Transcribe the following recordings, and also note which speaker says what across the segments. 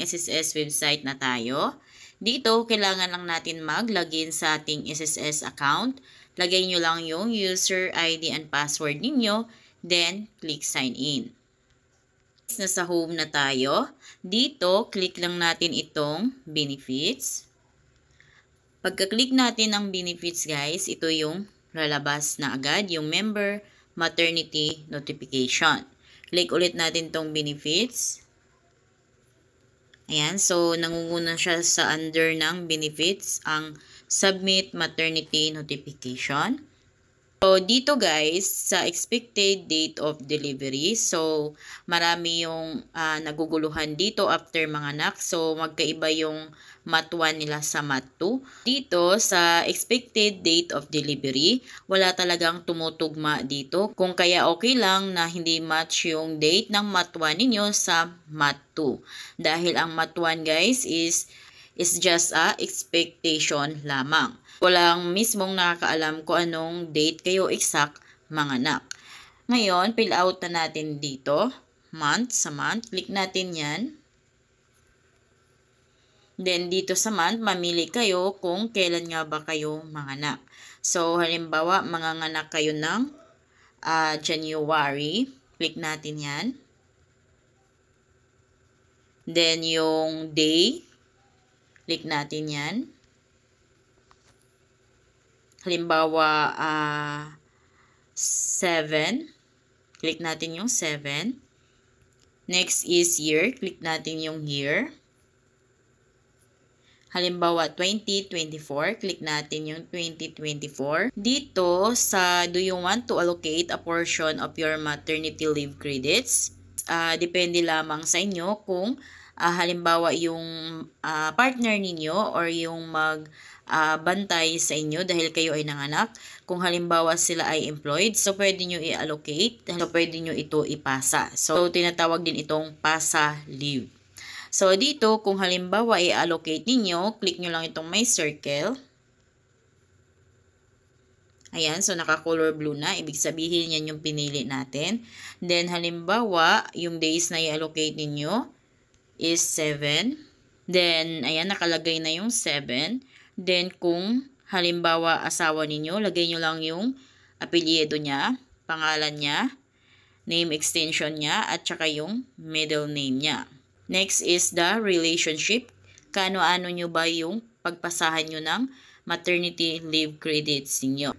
Speaker 1: SSS website na tayo. Dito, kailangan lang natin mag-login sa ating SSS account. Lagay nyo lang yung user ID and password ninyo. Then, click sign in. Nasa home na tayo. Dito, click lang natin itong benefits. Pagka-click natin ng benefits guys, ito yung lalabas na agad yung member maternity notification. Click ulit natin tong benefits. Ayan, so nangunguna siya sa under ng benefits ang submit maternity notification. So, dito guys, sa expected date of delivery, so marami yung uh, naguguluhan dito after mga anak. So, magkaiba yung mat 1 nila sa mat 2. Dito, sa expected date of delivery, wala talagang tumutugma dito. Kung kaya okay lang na hindi match yung date ng mat 1 ninyo sa mat 2. Dahil ang mat 1 guys is is just a expectation lamang. Walang mismong nakakaalam kung anong date kayo exact manganak. Ngayon, fill out na natin dito. Month sa month. Click natin yan. Then, dito sa month, mamili kayo kung kailan nga ba kayo manganak. So, halimbawa, manganak kayo ng uh, January. Click natin yan. Then, yung day. Click natin yan. Halimbawa, uh, ah, 7. Click natin yung 7. Next is year. Click natin yung year. Halimbawa, 2024. Click natin yung 2024. Dito, sa do you want to allocate a portion of your maternity leave credits? Uh, depende lamang sa inyo kung uh, halimbawa yung uh, partner ninyo or yung mag uh, bantay sa inyo dahil kayo ay nanganak. Kung halimbawa sila ay employed, so pwede nyo i-allocate, so pwede nyo ito ipasa. So tinatawag din itong pasa leave. So dito, kung halimbawa i-allocate ninyo, click nyo lang itong my circle. Ayan, so naka-color blue na. Ibig sabihin, yan yung pinili natin. Then, halimbawa, yung days na i-allocate ninyo, is 7. Then, ayan, nakalagay na yung 7. Then, kung halimbawa asawa ninyo, lagay nyo lang yung apelyido niya, pangalan niya, name extension niya, at saka yung middle name niya. Next is the relationship. Kano-ano nyo ba yung pagpasahan nyo ng maternity leave credits ninyo.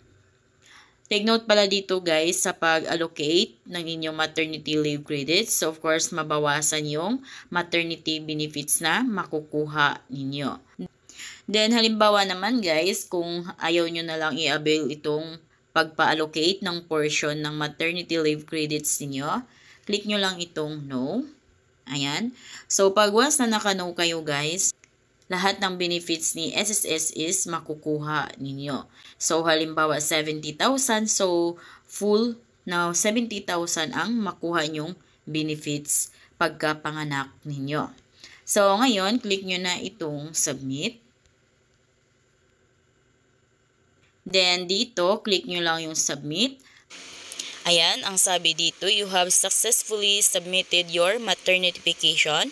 Speaker 1: Take note pala dito guys sa pag-allocate ng inyong maternity leave credits. So of course, mabawasan yung maternity benefits na makukuha ninyo. Then halimbawa naman guys, kung ayaw nyo na lang i-avail itong pagpa-allocate ng portion ng maternity leave credits ninyo, click nyo lang itong no. Ayan. So pag once na naka-no kayo guys, lahat ng benefits ni SSS is makukuha ninyo. So, halimbawa 70,000. So, full na 70,000 ang makuha nyong benefits pagkapanganak ninyo. So, ngayon, click nyo na itong submit. Then, dito, click nyo lang yung submit. Ayan, ang sabi dito, you have successfully submitted your maternity vacation.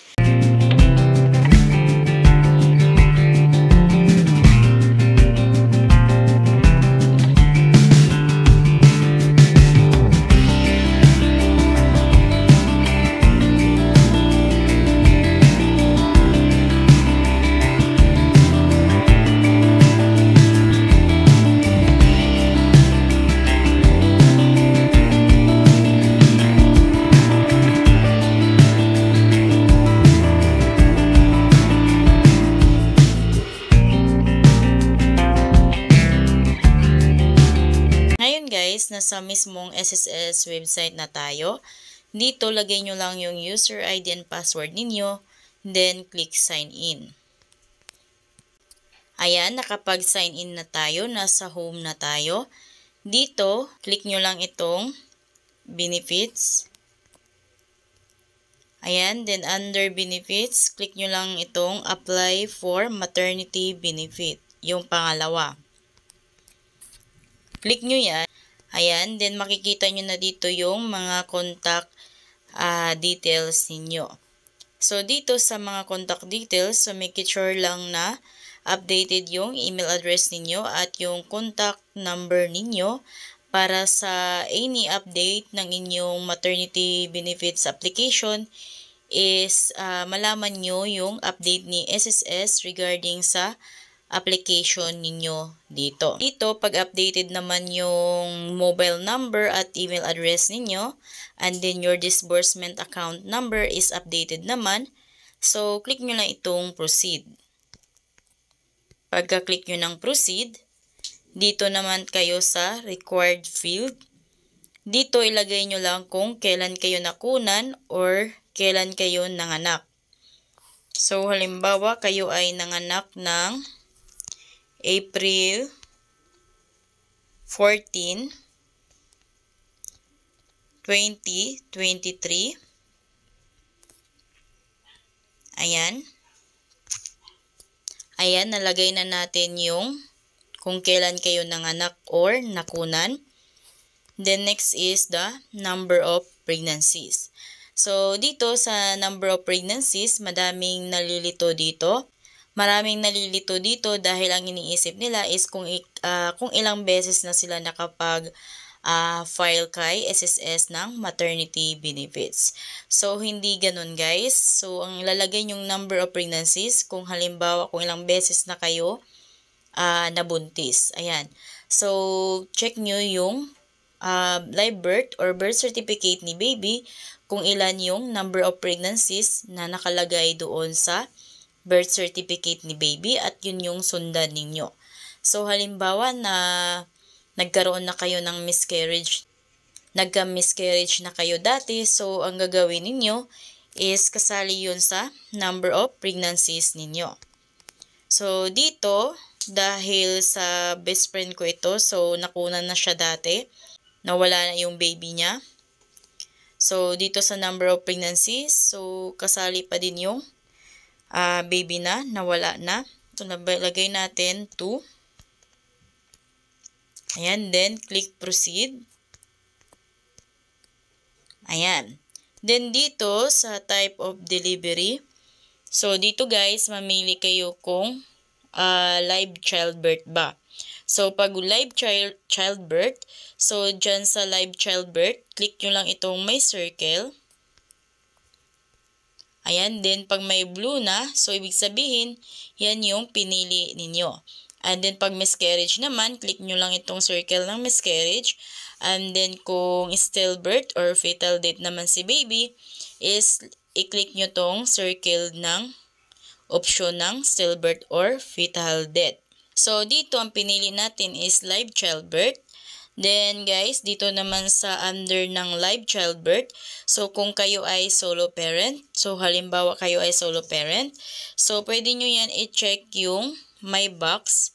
Speaker 1: once na sa mismong SSS website na tayo, dito lagay nyo lang yung user ID and password ninyo, then click sign in. Ayan, nakapag sign in na tayo, nasa home na tayo. Dito, click nyo lang itong benefits. Ayan, then under benefits, click nyo lang itong apply for maternity benefit, yung pangalawa. Click nyo yan. Ayan, then makikita nyo na dito yung mga contact uh, details ninyo. So, dito sa mga contact details, so make sure lang na updated yung email address ninyo at yung contact number ninyo para sa any update ng inyong maternity benefits application is uh, malaman nyo yung update ni SSS regarding sa application ninyo dito. Dito, pag updated naman yung mobile number at email address ninyo, and then your disbursement account number is updated naman, so click nyo lang itong proceed. Pagka-click nyo ng proceed, dito naman kayo sa required field. Dito ilagay nyo lang kung kailan kayo nakunan or kailan kayo nanganak. So halimbawa kayo ay nanganak ng April 14, 2023. Ayan. Ayan, nalagay na natin yung kung kailan kayo nanganak or nakunan. Then next is the number of pregnancies. So, dito sa number of pregnancies, madaming nalilito dito. Maraming nalilito dito dahil ang iniisip nila is kung, uh, kung ilang beses na sila nakapag uh, file kay SSS ng maternity benefits. So, hindi ganun guys. So, ang lalagay yung number of pregnancies kung halimbawa kung ilang beses na kayo uh, nabuntis. Ayan. So, check nyo yung uh, live birth or birth certificate ni baby kung ilan yung number of pregnancies na nakalagay doon sa birth certificate ni baby at yun yung sundan ninyo. So halimbawa na nagkaroon na kayo ng miscarriage, nagka-miscarriage na kayo dati, so ang gagawin ninyo is kasali yun sa number of pregnancies ninyo. So dito, dahil sa best friend ko ito, so nakunan na siya dati, nawala na yung baby niya. So dito sa number of pregnancies, so kasali pa din yung uh, baby na, nawala na. So, nalagay natin 2. Ayan, then click proceed. Ayan. Then dito sa type of delivery, so dito guys, mamili kayo kung uh, live childbirth ba. So pag live child childbirth, so dyan sa live childbirth, click nyo lang itong may circle. Ayan then pag may blue na, so ibig sabihin, yan yung pinili ninyo. And then pag miscarriage naman, click nyo lang itong circle ng miscarriage. And then kung stillbirth or fatal date naman si baby, is i-click nyo tong circle ng option ng stillbirth or fetal death. So dito ang pinili natin is live childbirth. Then guys, dito naman sa under ng live childbirth. So kung kayo ay solo parent, so halimbawa kayo ay solo parent, so pwede nyo yan i-check yung my box.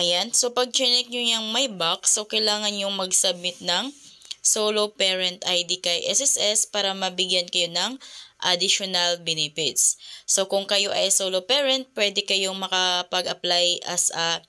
Speaker 1: Ayan, so pag check nyo yung my box, so kailangan yung mag-submit ng solo parent ID kay SSS para mabigyan kayo ng additional benefits. So kung kayo ay solo parent, pwede kayong makapag-apply as a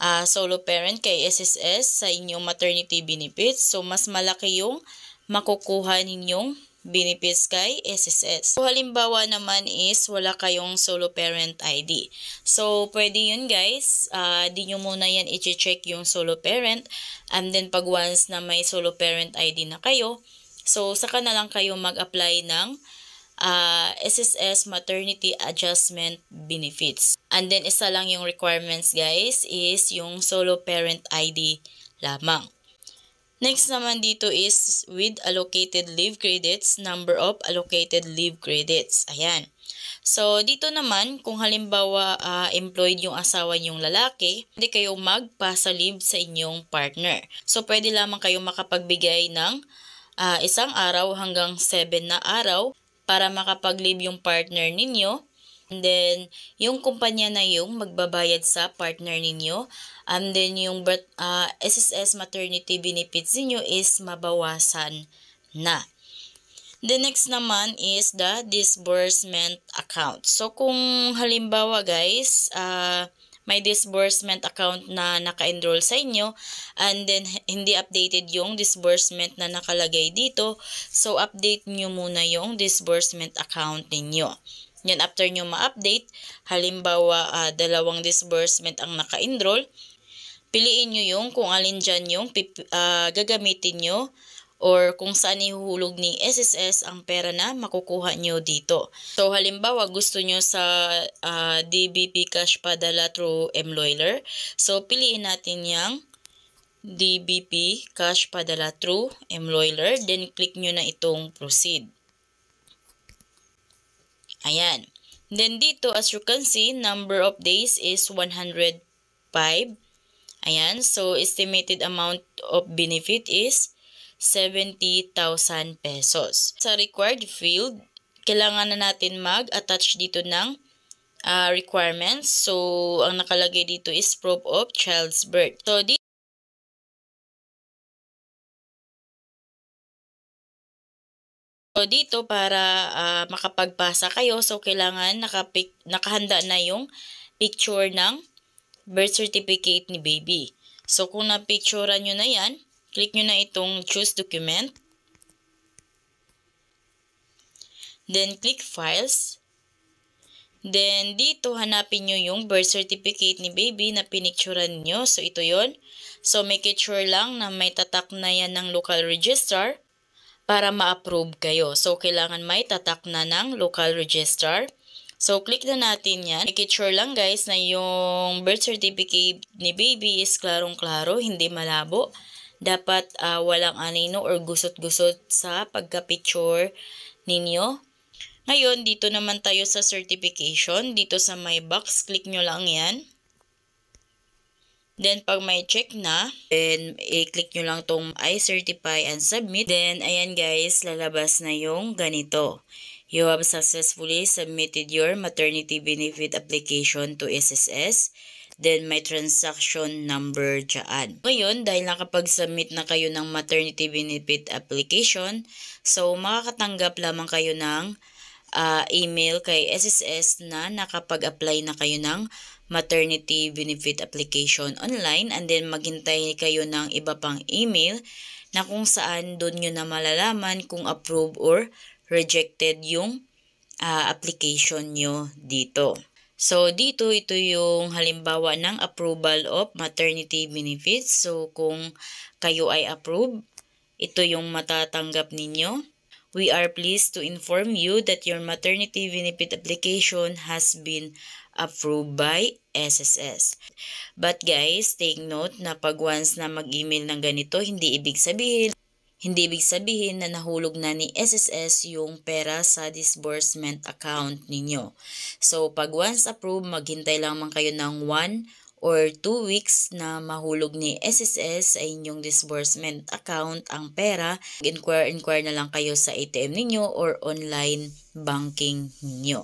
Speaker 1: uh, solo parent kay SSS sa inyong maternity benefits. So, mas malaki yung makukuha ninyong benefits kay SSS. So, halimbawa naman is wala kayong solo parent ID. So, pwede yun guys. Uh, di nyo muna yan i-check yung solo parent. And then, pag once na may solo parent ID na kayo, so, saka na lang kayo mag-apply ng uh, SSS Maternity Adjustment Benefits. And then isa lang yung requirements guys is yung solo parent ID lamang. Next naman dito is with allocated leave credits, number of allocated leave credits. Ayan. So, dito naman, kung halimbawa uh, employed yung asawa niyong lalaki, hindi kayo magpasa leave sa inyong partner. So, pwede lamang kayo makapagbigay ng uh, isang araw hanggang 7 na araw para makapag-leave yung partner ninyo. And then, yung kumpanya na yung magbabayad sa partner ninyo. And then, yung uh, ah, SSS maternity benefits ninyo is mabawasan na. The next naman is the disbursement account. So, kung halimbawa guys, uh, may disbursement account na naka-enroll sa inyo and then hindi updated yung disbursement na nakalagay dito. So, update nyo muna yung disbursement account ninyo. Yan, after nyo ma-update, halimbawa uh, dalawang disbursement ang naka-enroll, piliin nyo yung kung alin dyan yung uh, gagamitin nyo or kung saan ihuhulog ni SSS ang pera na makukuha nyo dito. So halimbawa gusto nyo sa uh, ah, DBP cash padala through MLoiler. So piliin natin yung DBP cash padala through MLoiler. Then click nyo na itong proceed. Ayan. Then dito as you can see, number of days is 105. Ayan. So estimated amount of benefit is 70,000 pesos. Sa required field, kailangan na natin mag-attach dito ng uh, requirements. So, ang nakalagay dito is proof of child's birth. So, dito So, dito para uh, makapagpasa kayo, so kailangan nakapic nakahanda na yung picture ng birth certificate ni baby. So, kung na-picturean nyo na yan, Click nyo na itong choose document. Then, click files. Then, dito hanapin nyo yung birth certificate ni baby na pinicturan nyo. So, ito yon So, make it sure lang na may tatak na yan ng local registrar para ma-approve kayo. So, kailangan may tatak na ng local registrar. So, click na natin yan. Make it sure lang guys na yung birth certificate ni baby is klarong-klaro, hindi malabo. Dapat uh, walang anino or gusot-gusot sa pagka-picture ninyo. Ngayon, dito naman tayo sa certification. Dito sa my box, click nyo lang yan. Then, pag may check na, then, i-click nyo lang tong I certify and submit. Then, ayan guys, lalabas na yung ganito. You have successfully submitted your maternity benefit application to SSS then may transaction number dyan. Ngayon, dahil nakapag-submit na kayo ng maternity benefit application, so makakatanggap lamang kayo ng uh, email kay SSS na nakapag-apply na kayo ng maternity benefit application online and then maghintay kayo ng iba pang email na kung saan doon nyo na malalaman kung approved or rejected yung uh, application nyo dito. So, dito ito yung halimbawa ng approval of maternity benefits. So, kung kayo ay approve, ito yung matatanggap ninyo. We are pleased to inform you that your maternity benefit application has been approved by SSS. But guys, take note na pag once na mag-email ng ganito, hindi ibig sabihin hindi ibig sabihin na nahulog na ni SSS yung pera sa disbursement account ninyo. So pag once approved, maghintay lamang kayo ng 1 or 2 weeks na mahulog ni SSS sa inyong disbursement account ang pera. Inquire, inquire na lang kayo sa ATM ninyo or online banking ninyo.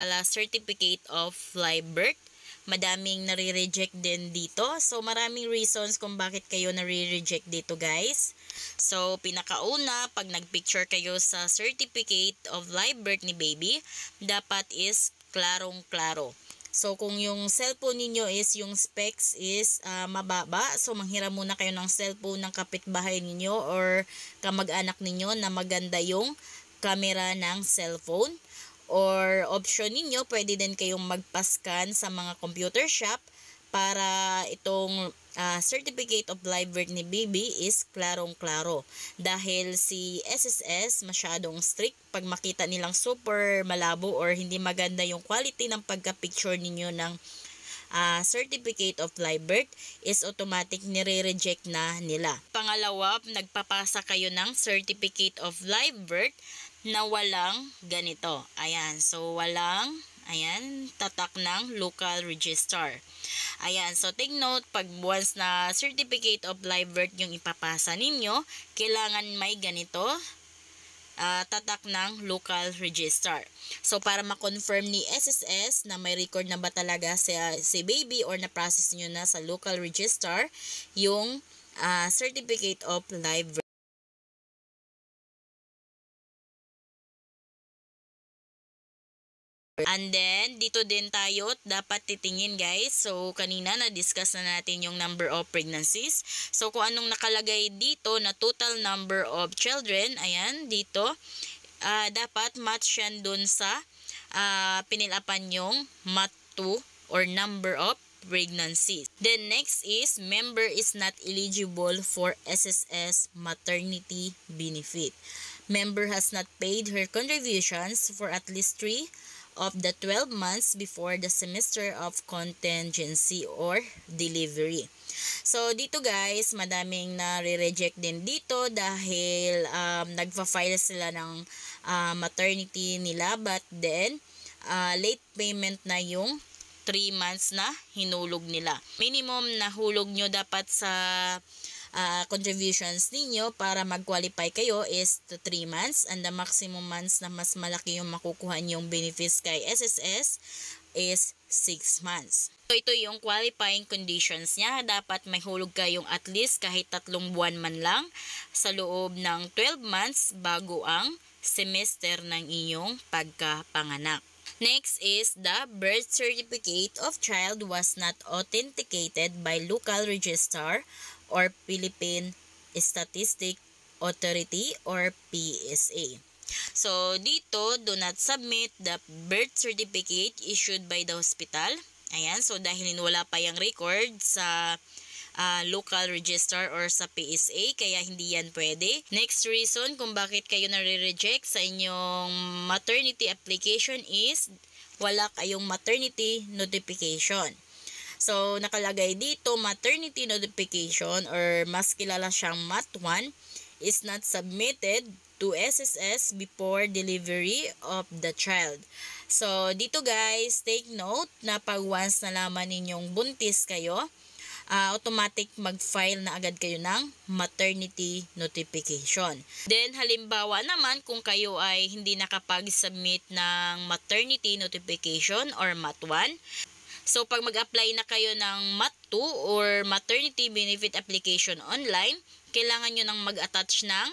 Speaker 1: Ala certificate of live birth madaming nare-reject din dito. So, maraming reasons kung bakit kayo nare-reject dito guys. So, pinakauna, pag nagpicture kayo sa certificate of live birth ni baby, dapat is klarong-klaro. So, kung yung cellphone ninyo is, yung specs is uh, mababa, so manghiram muna kayo ng cellphone ng kapitbahay ninyo or kamag-anak ninyo na maganda yung camera ng cellphone or option ninyo, pwede din kayong magpaskan sa mga computer shop para itong uh, certificate of live birth ni baby is klarong-klaro. Dahil si SSS masyadong strict pag makita nilang super malabo or hindi maganda yung quality ng pagka-picture ninyo ng uh, certificate of live birth is automatic nire-reject na nila. Pangalawa, nagpapasa kayo ng certificate of live birth na walang ganito. Ayan, so walang, ayan, tatak ng local register. Ayan, so take note, pag once na certificate of live birth yung ipapasa ninyo, kailangan may ganito, uh, tatak ng local register. So, para ma-confirm ni SSS na may record na ba talaga si, uh, si baby or na-process nyo na sa local register, yung uh, certificate of live And then, dito din tayo dapat titingin guys. So, kanina na-discuss na natin yung number of pregnancies. So, kung anong nakalagay dito na total number of children, ayan, dito, uh, dapat match yan dun sa uh, pinilapan yung mat 2 or number of pregnancies. Then next is member is not eligible for SSS maternity benefit. Member has not paid her contributions for at least 3 of the 12 months before the semester of contingency or delivery. So, dito guys, madaming na-reject din dito dahil um, nagfa-file sila ng uh, maternity nila but then uh, late payment na yung 3 months na hinulog nila. Minimum na hulog nyo dapat sa uh, contributions ninyo para mag-qualify kayo is to 3 months and the maximum months na mas malaki yung makukuha yung benefits kay SSS is 6 months. So, ito yung qualifying conditions niya. Dapat may hulog kayong at least kahit tatlong buwan man lang sa loob ng 12 months bago ang semester ng inyong pagkapanganak. Next is the birth certificate of child was not authenticated by local registrar or Philippine Statistic Authority or PSA. So, dito, do not submit the birth certificate issued by the hospital. Ayan, so dahil wala pa yung record sa uh, local register or sa PSA kaya hindi yan pwede. Next reason kung bakit kayo nare-reject sa inyong maternity application is wala kayong maternity notification. So, nakalagay dito, maternity notification or mas kilala siyang MAT1 is not submitted to SSS before delivery of the child. So, dito guys, take note na pag once nalaman ninyong buntis kayo, uh, automatic mag-file na agad kayo ng maternity notification. Then, halimbawa naman kung kayo ay hindi nakapag-submit ng maternity notification or MAT1, So, pag mag-apply na kayo ng MAT2 or Maternity Benefit Application online, kailangan nyo nang mag-attach ng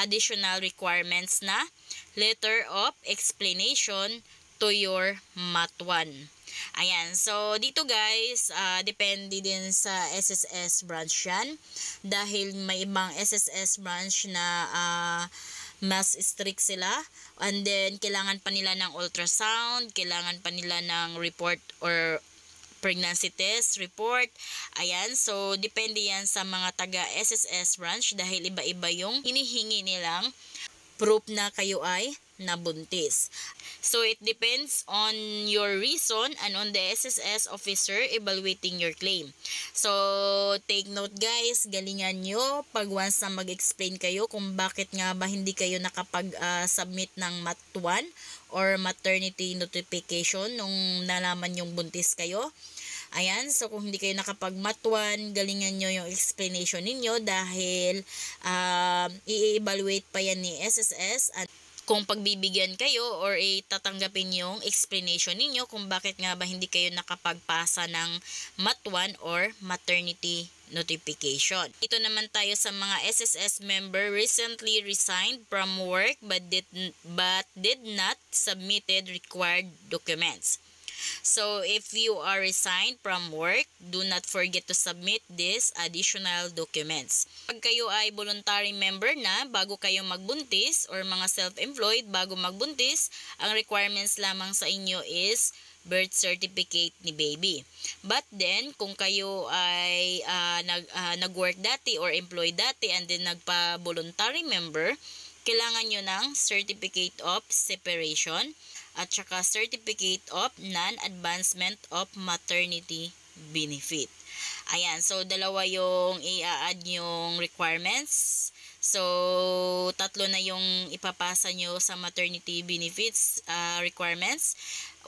Speaker 1: additional requirements na letter of explanation to your MAT1. Ayan, so dito guys, uh, depende din sa SSS branch yan. Dahil may ibang SSS branch na uh, mas strict sila. And then, kailangan pa nila ng ultrasound, kailangan pa nila ng report or pregnancy test report. Ayan, so depende yan sa mga taga SSS branch dahil iba-iba yung hinihingi nilang proof na kayo ay na buntis. So it depends on your reason and on the SSS officer evaluating your claim. So take note guys, galingan nyo pag once na mag-explain kayo kung bakit nga ba hindi kayo nakapag-submit ah, uh, ng MAT1 or maternity notification nung nalaman yung buntis kayo. Ayan, so kung hindi kayo nakapag nakapagmatuan, galingan nyo yung explanation ninyo dahil uh, i-evaluate pa yan ni SSS at kung pagbibigyan kayo or eh, tatanggapin yung explanation ninyo kung bakit nga ba hindi kayo nakapagpasa ng MAT1 or maternity notification. Ito naman tayo sa mga SSS member recently resigned from work but did, but did not submitted required documents. So, if you are resigned from work, do not forget to submit these additional documents. Pag kayo ay voluntary member na bago kayo magbuntis or mga self-employed bago magbuntis, ang requirements lamang sa inyo is birth certificate ni baby. But then, kung kayo ay uh, nag, uh, nag-work dati or employed dati and then nagpa-voluntary member, kailangan nyo ng certificate of separation at saka Certificate of Non-Advancement of Maternity Benefit. Ayan, so dalawa yung i-add yung requirements. So, tatlo na yung ipapasa nyo sa maternity benefits uh, requirements.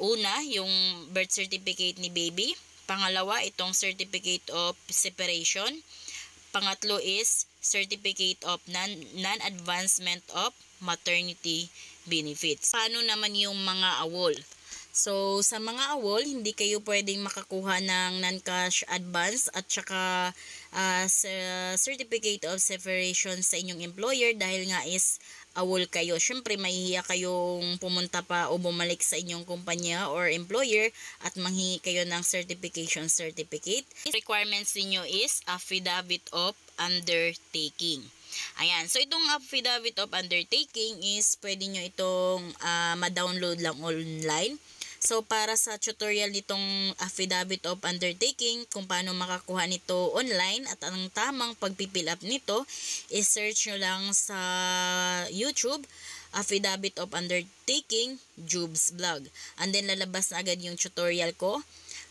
Speaker 1: Una, yung birth certificate ni baby. Pangalawa, itong certificate of separation. Pangatlo is certificate of non-advancement non of maternity benefits benefits. Paano naman yung mga awol? So, sa mga awol, hindi kayo pwedeng makakuha ng non-cash advance at saka uh, certificate of separation sa inyong employer dahil nga is awol kayo. Siyempre, mahihiya kayong pumunta pa o bumalik sa inyong kumpanya or employer at manghingi kayo ng certification certificate. Requirements ninyo is affidavit of undertaking. Ayan. So, itong affidavit of undertaking is pwede nyo itong uh, ma-download lang online. So, para sa tutorial nitong affidavit of undertaking, kung paano makakuha nito online at ang tamang pag-fill up nito, is search nyo lang sa YouTube, affidavit of undertaking, Jubes Vlog. And then, lalabas na agad yung tutorial ko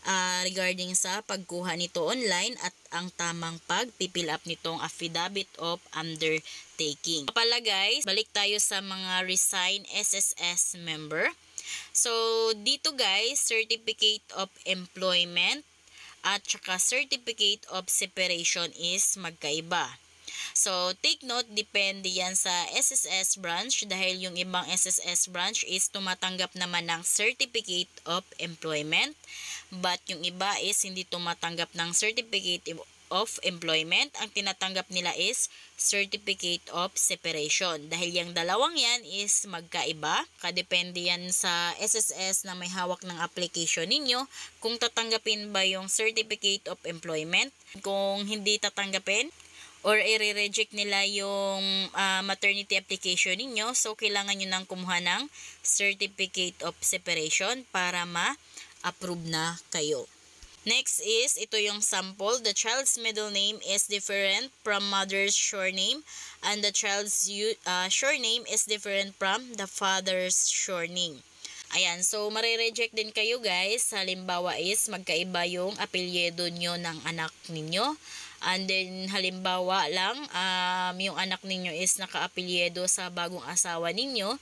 Speaker 1: uh, regarding sa pagkuha nito online at ang tamang pag up nitong affidavit of undertaking. Pala guys, balik tayo sa mga resign SSS member. So, dito guys, certificate of employment at saka certificate of separation is magkaiba. So, take note, depende yan sa SSS branch dahil yung ibang SSS branch is tumatanggap naman ng Certificate of Employment but yung iba is hindi tumatanggap ng certificate of employment. Ang tinatanggap nila is certificate of separation. Dahil yung dalawang yan is magkaiba. Kadepende yan sa SSS na may hawak ng application ninyo kung tatanggapin ba yung certificate of employment. Kung hindi tatanggapin, or i-reject nila yung uh, maternity application ninyo. So, kailangan nyo nang kumuha ng certificate of separation para ma- approve na kayo. Next is, ito yung sample. The child's middle name is different from mother's surname and the child's uh, surname is different from the father's surname. Ayan, so mare-reject din kayo guys. Halimbawa is magkaiba yung apelyedo nyo ng anak ninyo. And then halimbawa lang, um, yung anak ninyo is nakaapelyedo sa bagong asawa ninyo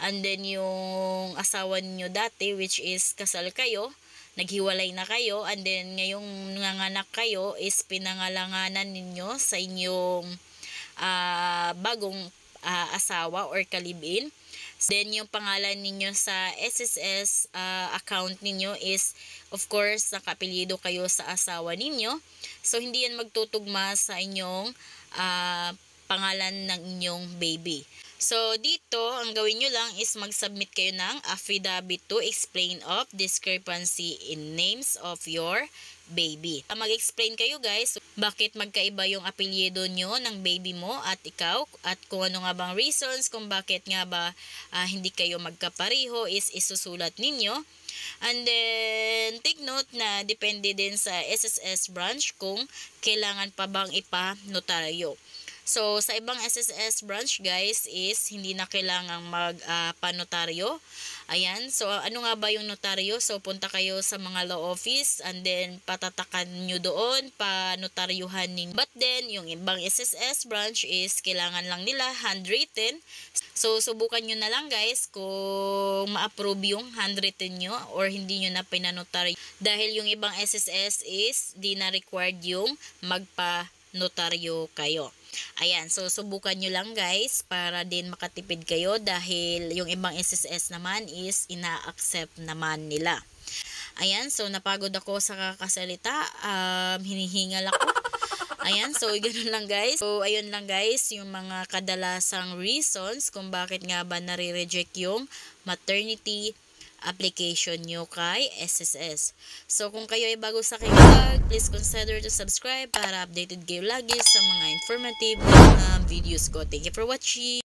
Speaker 1: and then yung asawa niyo dati which is kasal kayo naghiwalay na kayo and then ngayong nanganak kayo is pinangalanganan ninyo sa inyong uh, bagong uh, asawa or kalibin then yung pangalan ninyo sa SSS uh, ah, account ninyo is of course nakapilido kayo sa asawa ninyo so hindi yan magtutugma sa inyong uh, pangalan ng inyong baby So, dito, ang gawin nyo lang is mag-submit kayo ng affidavit to explain of discrepancy in names of your baby. Ah, mag-explain kayo guys bakit magkaiba yung apelyido nyo ng baby mo at ikaw at kung ano nga bang reasons kung bakit nga ba uh, hindi kayo magkapariho is isusulat ninyo. And then, take note na depende din sa SSS branch kung kailangan pa bang ipa-notaryo. So, sa ibang SSS branch guys is hindi na kailangang mag-panotaryo. Ah, uh, Ayan. So, ano nga ba yung notaryo? So, punta kayo sa mga law office and then patatakan nyo doon, panotaryuhan ninyo. But then, yung ibang SSS branch is kailangan lang nila handwritten. So, subukan nyo na lang guys kung ma-approve yung handwritten nyo or hindi nyo na pinanotaryo. Dahil yung ibang SSS is di na required yung magpa notaryo kayo. Ayan, so subukan nyo lang guys para din makatipid kayo dahil yung ibang SSS naman is ina-accept naman nila. Ayan, so napagod ako sa kakasalita. Um, hinihingal ako. Ayan, so ganoon lang guys. So ayun lang guys, yung mga kadalasang reasons kung bakit nga ba nare-reject yung maternity application nyo kay SSS. So, kung kayo ay bago sa aking vlog, please consider to subscribe para updated kayo lagi sa mga informative na videos ko. Thank you for watching!